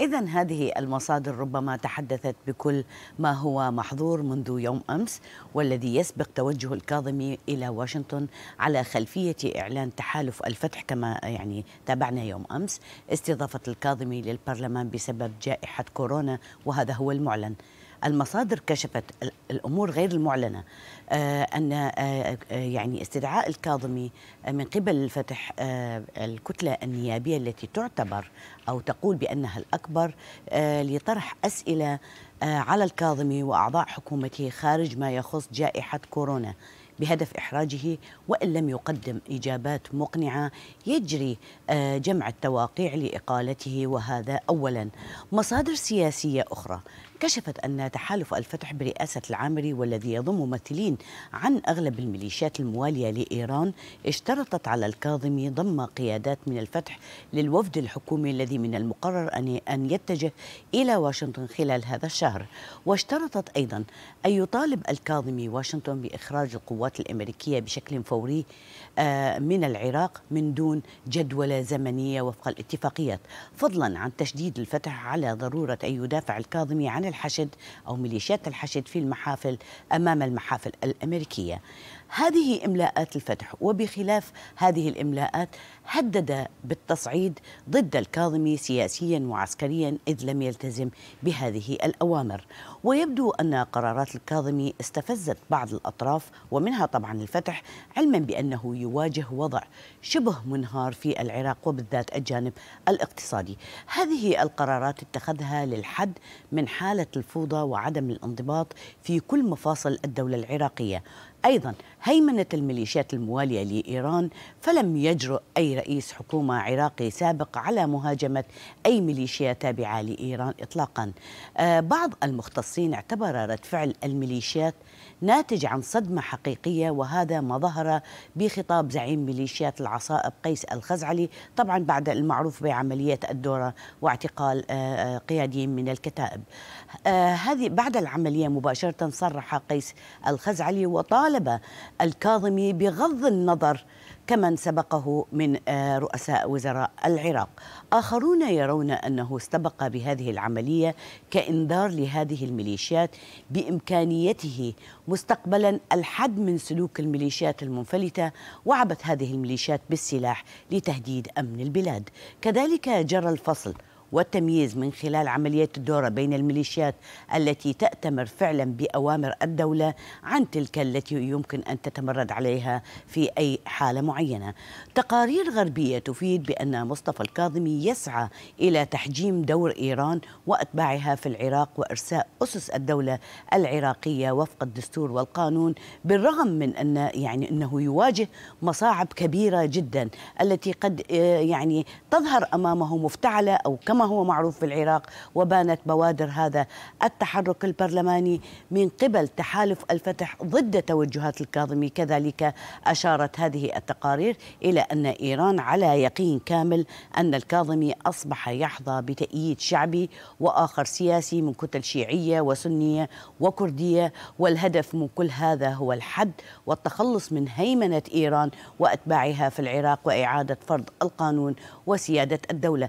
إذا هذه المصادر ربما تحدثت بكل ما هو محظور منذ يوم أمس والذي يسبق توجه الكاظمي إلى واشنطن على خلفية إعلان تحالف الفتح كما يعني تابعنا يوم أمس استضافة الكاظمي للبرلمان بسبب جائحة كورونا وهذا هو المعلن المصادر كشفت الامور غير المعلنه آه، ان آه، آه، يعني استدعاء الكاظمي من قبل الفتح الكتله النيابيه التي تعتبر او تقول بانها الاكبر لطرح اسئله على الكاظمي واعضاء حكومته خارج ما يخص جائحه كورونا بهدف إحراجه وإن لم يقدم إجابات مقنعة يجري جمع التواقيع لإقالته وهذا أولا مصادر سياسية أخرى كشفت أن تحالف الفتح برئاسة العامري والذي يضم ممثلين عن أغلب الميليشيات الموالية لإيران اشترطت على الكاظمي ضم قيادات من الفتح للوفد الحكومي الذي من المقرر أن أن يتجه إلى واشنطن خلال هذا الشهر واشترطت أيضا أن يطالب الكاظمي واشنطن بإخراج القوات الأمريكية بشكل فوري آه، من العراق من دون جدولة زمنية وفق الاتفاقيات فضلا عن تشديد الفتح على ضرورة أن يدافع الكاظمي عن الحشد أو ميليشيات الحشد في المحافل أمام المحافل الأمريكية هذه إملاءات الفتح وبخلاف هذه الإملاءات هدد بالتصعيد ضد الكاظمي سياسيا وعسكريا إذ لم يلتزم بهذه الأوامر ويبدو أن قرارات الكاظمي استفزت بعض الأطراف ومنها طبعا الفتح علما بأنه يواجه وضع شبه منهار في العراق وبالذات الجانب الاقتصادي هذه القرارات اتخذها للحد من حالة الفوضى وعدم الانضباط في كل مفاصل الدولة العراقية أيضا هيمنة الميليشيات الموالية لإيران فلم يجرؤ أي رئيس حكومة عراقي سابق على مهاجمة أي ميليشيا تابعة لإيران إطلاقا آه، بعض المختصين اعتبر رد فعل الميليشيات ناتج عن صدمة حقيقية وهذا ما ظهر بخطاب زعيم ميليشيات العصائب قيس الخزعلي طبعا بعد المعروف بعملية الدورة واعتقال آه، آه، قياديين من الكتائب هذه بعد العملية مباشرة صرح قيس الخزعلي وطالب الطلبة الكاظمي بغض النظر كمن سبقه من آه، رؤساء وزراء العراق آخرون يرون أنه استبق بهذه العملية كإنذار لهذه الميليشيات بإمكانيته مستقبلا الحد من سلوك الميليشيات المنفلتة وعبت هذه الميليشيات بالسلاح لتهديد أمن البلاد كذلك جرى الفصل والتمييز من خلال عمليات الدورة بين الميليشيات التي تأتمر فعلا بأوامر الدولة عن تلك التي يمكن أن تتمرد عليها في أي حالة معينة تقارير غربية تفيد بأن مصطفى الكاظمي يسعى إلى تحجيم دور إيران وأتباعها في العراق وإرساء أسس الدولة العراقية وفق الدستور والقانون بالرغم من أن يعني أنه يواجه مصاعب كبيرة جدا التي قد آه، يعني تظهر أمامه مفتعلة أو كم كما هو معروف في العراق وبانت بوادر هذا التحرك البرلماني من قبل تحالف الفتح ضد توجهات الكاظمي كذلك أشارت هذه التقارير إلى أن إيران على يقين كامل أن الكاظمي أصبح يحظى بتأييد شعبي وآخر سياسي من كتل شيعية وسنية وكردية والهدف من كل هذا هو الحد والتخلص من هيمنة إيران وأتباعها في العراق وإعادة فرض القانون وسيادة الدولة